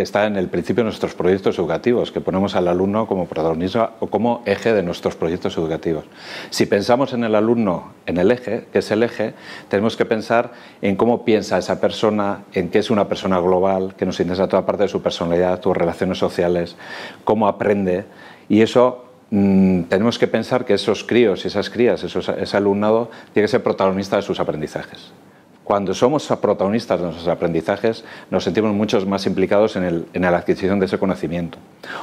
que está en el principio de nuestros proyectos educativos, que ponemos al alumno como protagonista o como eje de nuestros proyectos educativos. Si pensamos en el alumno, en el eje, que es el eje, tenemos que pensar en cómo piensa esa persona, en qué es una persona global, que nos interesa toda parte de su personalidad, sus relaciones sociales, cómo aprende. Y eso mm, tenemos que pensar que esos críos y esas crías, ese alumnado, tiene que ser protagonista de sus aprendizajes cuando somos protagonistas de nuestros aprendizajes, nos sentimos muchos más implicados en, la adquisición de ese conocimiento.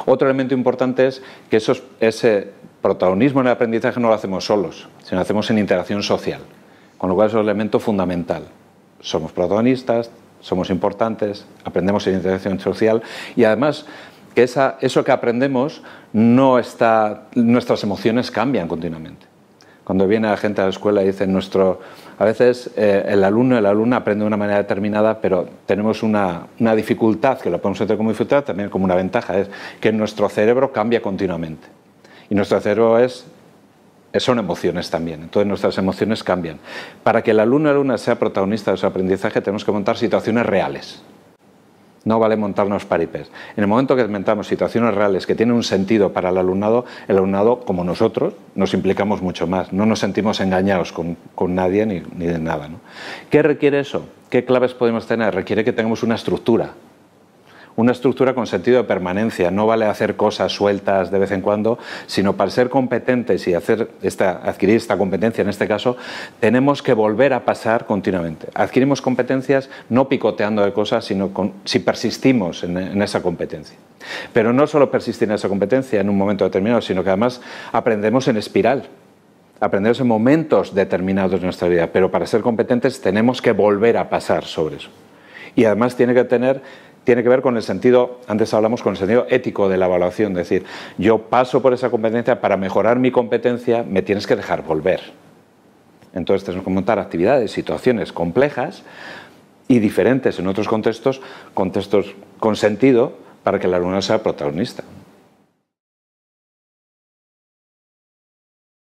Otro elemento importante es que ese protagonismo en el aprendizaje no lo hacemos solos, sino lo hacemos en interacción social, con lo cual es un elemento fundamental. Somos protagonistas, somos importantes, aprendemos en interacción social y además que eso que aprendemos no está, nuestras emociones cambian continuamente. Cuando viene la gente a la escuela y dice nuestro... A veces eh, el alumno, la alumna aprende de una manera determinada, pero tenemos una, una dificultad, que lo podemos entender como dificultad, también como una ventaja, es que nuestro cerebro cambia continuamente. Y nuestro cerebro es son emociones también, entonces nuestras emociones cambian. Para que el alumno o alumna sea protagonista de su aprendizaje tenemos que montar situaciones reales. No vale montarnos paripés. En el momento que inventamos situaciones reales que tienen un sentido para el alumnado, el alumnado, como nosotros, nos implicamos mucho más. No nos sentimos engañados con, nadie ni, de nada. ¿Qué requiere eso? ¿Qué claves podemos tener? Requiere que tengamos una estructura una estructura con sentido de permanencia. No vale hacer cosas sueltas de vez en cuando, sino para ser competentes y hacer esta, adquirir esta competencia, en este caso, tenemos que volver a pasar continuamente. Adquirimos competencias no picoteando de cosas, sino si persistimos en, en esa competencia. Pero no solo persistir en esa competencia en un momento determinado, sino que además aprendemos en espiral aprendemos en momentos determinados de nuestra vida, pero para ser competentes tenemos que volver a pasar sobre eso. Y además tiene que tener tiene que ver con el sentido, antes hablamos con el sentido ético de la evaluación, es decir, yo paso por esa competencia, para mejorar mi competencia me tienes que dejar volver. Entonces tenemos que montar actividades, situaciones complejas y diferentes en otros contextos, contextos con sentido, para que el alumno sea protagonista.